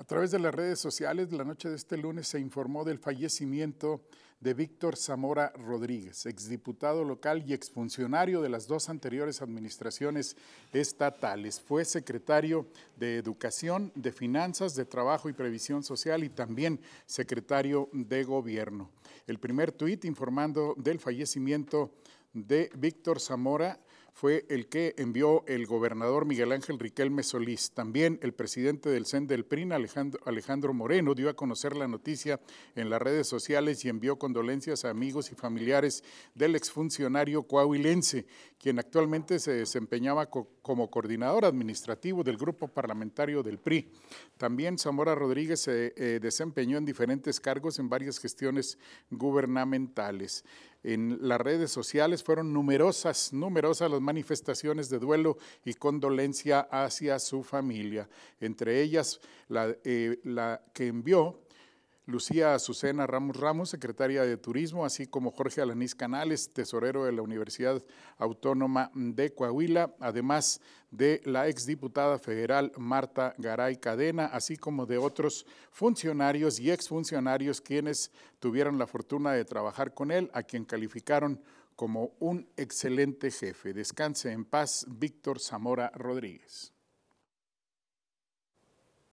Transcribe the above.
A través de las redes sociales, la noche de este lunes se informó del fallecimiento de Víctor Zamora Rodríguez, exdiputado local y exfuncionario de las dos anteriores administraciones estatales. Fue secretario de Educación, de Finanzas, de Trabajo y Previsión Social y también secretario de Gobierno. El primer tuit informando del fallecimiento de Víctor Zamora fue el que envió el gobernador Miguel Ángel Riquelme Solís. También el presidente del CEN del PRIN, Alejandro, Moreno, dio a conocer la noticia en las redes sociales y envió condolencias a amigos y familiares del exfuncionario coahuilense, quien actualmente se desempeñaba como coordinador administrativo del grupo parlamentario del PRI. También Zamora Rodríguez se eh, desempeñó en diferentes cargos en varias gestiones gubernamentales en las redes sociales. Fueron numerosas, numerosas las manifestaciones de duelo y condolencia hacia su familia, entre ellas la, eh, que envió Lucía Azucena Ramos Ramos, secretaria de Turismo, así como Jorge Alanís Canales, tesorero de la Universidad Autónoma de Coahuila, además de la exdiputada federal Marta Garay Cadena, así como de otros funcionarios y exfuncionarios quienes tuvieron la fortuna de trabajar con él, a quien calificaron como un excelente jefe. Descanse en paz, Víctor Zamora Rodríguez.